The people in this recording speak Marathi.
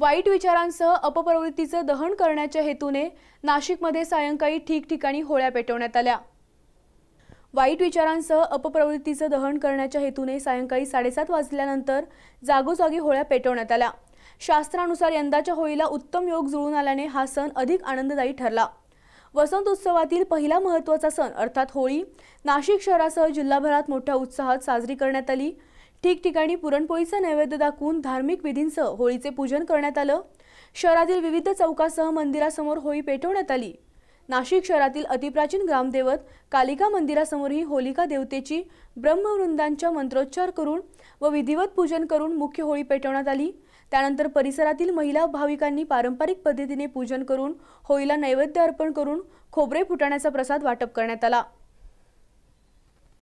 वाईट विचारांसह अपप्रवृत्तीचं दहन करण्याच्या हेतूने नाशिकमध्ये सायंकाळी ठिकठिकाणी होळ्या पेटवण्यात आल्या वाईट विचारांसह अपप्रवृत्तीचं दहन करण्याच्या हेतूने सायंकाळी साडेसात वाजल्यानंतर जागोजागी होळ्या पेटवण्यात आल्या शास्त्रानुसार यंदाच्या होळीला उत्तम योग जुळून आल्याने हा सण अधिक आनंददायी ठरला वसंत उत्सवातील पहिला महत्त्वाचा सण अर्थात होळी नाशिक शहरासह जिल्हाभरात मोठ्या उत्साहात साजरी करण्यात आली ठिकठिकाणी पुरणपोळीचा नैवेद्य दाखवून धार्मिक विधींसह होळीचे पूजन करण्यात आलं शहरातील विविध चौकासह मंदिरासमोर होळी पेटवण्यात आली नाशिक शहरातील अतिप्राचीन ग्रामदेवत कालिका मंदिरासमोरही होलिका देवतेची ब्रह्मवृंदांच्या मंत्रोच्चार करून व विधिवत पूजन करून मुख्य होळी पेटवण्यात आली त्यानंतर परिसरातील महिला भाविकांनी पारंपरिक पद्धतीने पूजन करून होळीला नैवेद्य अर्पण करून खोबरे फुटाण्याचा प्रसाद वाटप करण्यात आला